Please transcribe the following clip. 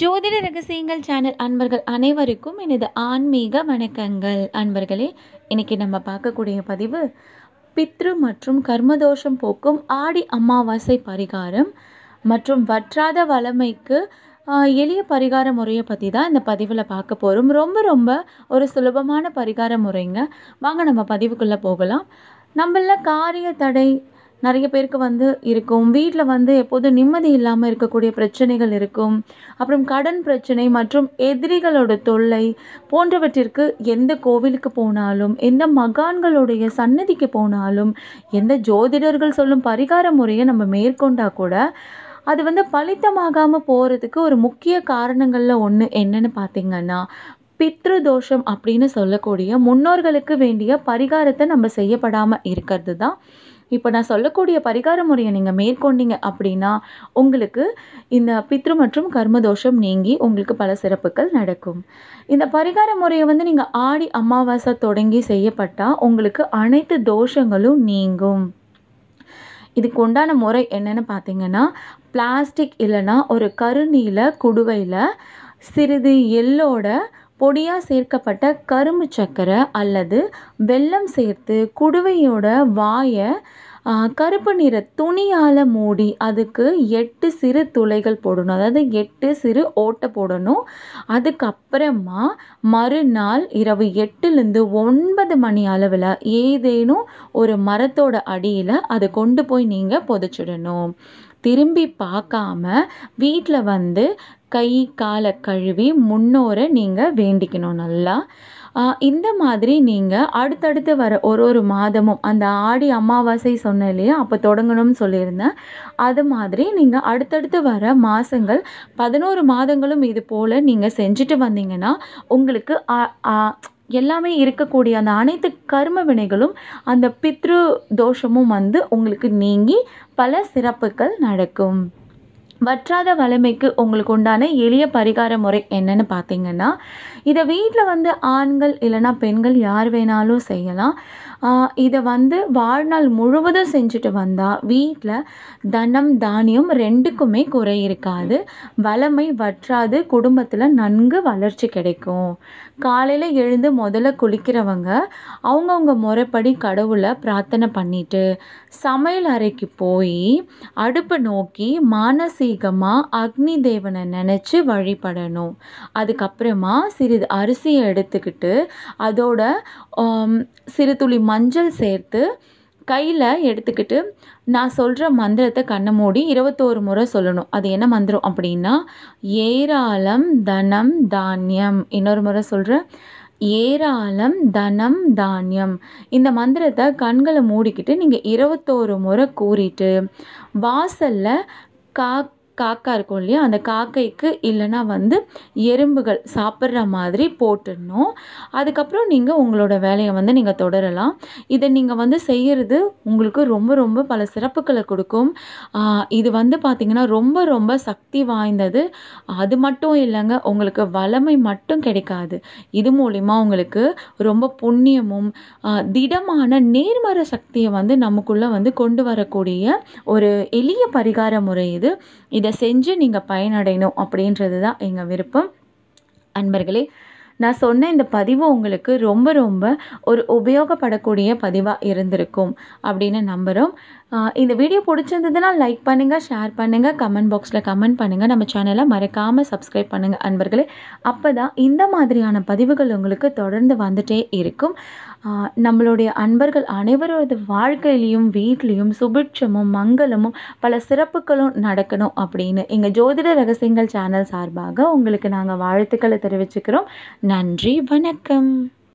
ஜோதிட ரகசியங்கள் சேனல் அன்பர்கள் அனைவருக்கும் எனது ஆன்மீக வணக்கங்கள் அன்பர்களே இன்னைக்கு நம்ம பார்க்கக்கூடிய பதிவு பித்ரு மற்றும் கர்மதோஷம் போக்கும் ஆடி அமாவாசை பரிகாரம் மற்றும் வற்றாத வளமைக்கு எளிய பரிகார முறையை பற்றி தான் இந்த பதிவில் பார்க்க போகிறோம் ரொம்ப ரொம்ப ஒரு சுலபமான பரிகார முறைங்க வாங்க நம்ம பதிவுக்குள்ளே போகலாம் நம்மள காரிய தடை நிறைய பேருக்கு வந்து இருக்கும் வீட்டில் வந்து எப்போதும் நிம்மதி இல்லாமல் இருக்கக்கூடிய பிரச்சனைகள் இருக்கும் அப்புறம் கடன் பிரச்சனை மற்றும் எதிரிகளோட தொல்லை போன்றவற்றிற்கு எந்த கோவிலுக்கு போனாலும் எந்த மகான்களுடைய சன்னதிக்கு போனாலும் எந்த ஜோதிடர்கள் சொல்லும் பரிகார முறையை நம்ம மேற்கொண்டால் கூட அது வந்து பலித்தமாகாமல் போகிறதுக்கு ஒரு முக்கிய காரணங்களில் ஒன்று என்னென்னு பித்ரு தோஷம் அப்படின்னு சொல்லக்கூடிய முன்னோர்களுக்கு வேண்டிய பரிகாரத்தை நம்ம செய்யப்படாமல் இருக்கிறது தான் இப்போ நான் சொல்லக்கூடிய பரிகார முறையை நீங்கள் மேற்கொண்டீங்க அப்படின்னா உங்களுக்கு இந்த பித்ரு மற்றும் கர்மதோஷம் நீங்கி உங்களுக்கு பல சிறப்புகள் நடக்கும் இந்த பரிகார முறையை வந்து நீங்கள் ஆடி அமாவாசை தொடங்கி செய்யப்பட்டால் உங்களுக்கு அனைத்து தோஷங்களும் நீங்கும் இதுக்கு உண்டான முறை என்னென்னு பார்த்தீங்கன்னா பிளாஸ்டிக் இல்லைன்னா ஒரு கருநீல குடுவையில் சிறிது எள்ளோட பொடியாக சேர்க்கப்பட்ட கரும்பு சர்க்கரை அல்லது வெல்லம் சேர்த்து குடுவையோட வாயை கருப்பு நிற துணியால் மூடி அதுக்கு எட்டு சிறு துளைகள் போடணும் அதாவது எட்டு சிறு ஓட்டை போடணும் அதுக்கப்புறமா மறுநாள் இரவு எட்டுலேருந்து ஒன்பது மணி அளவில் ஏதேனும் ஒரு மரத்தோட அடியில் அதை கொண்டு போய் நீங்கள் புதைச்சிடணும் திரும்பி பார்க்காம வீட்டில் வந்து கை காலை கழுவி முன்னோரை நீங்கள் வேண்டிக்கணும் நல்லா இந்த மாதிரி நீங்கள் அடுத்தடுத்து வர ஒரு ஒரு மாதமும் அந்த ஆடி அமாவாசை சொன்ன இல்லையா அப்போ தொடங்கணும்னு சொல்லியிருந்தேன் அது மாதிரி நீங்கள் அடுத்தடுத்து வர மாதங்கள் பதினோரு மாதங்களும் இது போல் நீங்கள் செஞ்சுட்டு வந்தீங்கன்னா உங்களுக்கு எல்லாமே இருக்கக்கூடிய அந்த அனைத்து கர்ம வினைகளும் அந்த பித்ரு தோஷமும் வந்து உங்களுக்கு நீங்கி பல சிறப்புகள் நடக்கும் வற்றாத வலிமைக்கு உங்களுக்கு உண்டான எளிய பரிகார முறை என்னன்னு பார்த்தீங்கன்னா இதை வீட்டில் வந்து ஆண்கள் இல்லைனா பெண்கள் யார் வேணாலும் செய்யலாம் இதை வந்து வாழ்நாள் முழுவதும் செஞ்சுட்டு வந்தால் வீட்டில் தனம் தானியம் ரெண்டுக்குமே குறை இருக்காது வளமை வற்றாது குடும்பத்தில் நன்கு வளர்ச்சி கிடைக்கும் காலையில் எழுந்து முதல்ல குளிக்கிறவங்க அவங்கவுங்க முறைப்படி கடவுளை பிரார்த்தனை பண்ணிட்டு சமையல் அறைக்கு போய் அடுப்பு நோக்கி மானசி பூர்வீகமாக அக்னி தேவனை நினச்சி வழிபடணும் அதுக்கப்புறமா சிறிது அரிசியை எடுத்துக்கிட்டு அதோட சிறு துளி மஞ்சள் சேர்த்து கையில் எடுத்துக்கிட்டு நான் சொல்கிற மந்திரத்தை கண்ணை மூடி இருபத்தோரு முறை சொல்லணும் அது என்ன மந்திரம் அப்படின்னா ஏராளம் தனம் தானியம் இன்னொரு முறை சொல்கிறேன் ஏராளம் தனம் தானியம் இந்த மந்திரத்தை கண்களை மூடிக்கிட்டு நீங்கள் இருபத்தோரு முறை கூறிட்டு வாசலில் காக் காக்கா இருக்கும் இல்லையா அந்த காக்கைக்கு இல்லைனா வந்து எறும்புகள் சாப்பிட்ற மாதிரி போட்டுடணும் அதுக்கப்புறம் நீங்கள் உங்களோட வேலையை வந்து நீங்கள் தொடரலாம் இதை நீங்கள் வந்து செய்கிறது உங்களுக்கு ரொம்ப ரொம்ப பல சிறப்புகளை கொடுக்கும் இது வந்து பார்த்திங்கன்னா ரொம்ப ரொம்ப சக்தி வாய்ந்தது அது மட்டும் இல்லைங்க உங்களுக்கு வளமை மட்டும் கிடைக்காது இது மூலிமா உங்களுக்கு ரொம்ப புண்ணியமும் திடமான நேர்மர சக்தியை வந்து நமக்குள்ளே வந்து கொண்டு வரக்கூடிய ஒரு எளிய பரிகார முறை இது இதை இதை செஞ்சு நீங்கள் பயனடையணும் அப்படின்றது தான் எங்கள் விருப்பம் அன்பர்களே நான் சொன்ன இந்த பதிவு உங்களுக்கு ரொம்ப ரொம்ப ஒரு உபயோகப்படக்கூடிய பதிவாக இருந்திருக்கும் அப்படின்னு நம்புகிறோம் இந்த வீடியோ பிடிச்சிருந்ததுன்னா லைக் பண்ணுங்கள் ஷேர் பண்ணுங்கள் கமெண்ட் பாக்ஸில் கமெண்ட் பண்ணுங்கள் நம்ம சேனலை மறக்காமல் சப்ஸ்கிரைப் பண்ணுங்கள் அன்பர்களே அப்போ தான் இந்த மாதிரியான பதிவுகள் உங்களுக்கு தொடர்ந்து வந்துகிட்டே இருக்கும் நம்மளுடைய அன்பர்கள் அனைவரது வாழ்க்கையிலையும் வீட்லேயும் சுபிட்சமும் மங்களமும் பல சிறப்புகளும் நடக்கணும் அப்படின்னு எங்கள் ஜோதிட ரகசியங்கள் சேனல் சார்பாக உங்களுக்கு நாங்கள் வாழ்த்துக்களை தெரிவிச்சுக்கிறோம் நன்றி வணக்கம்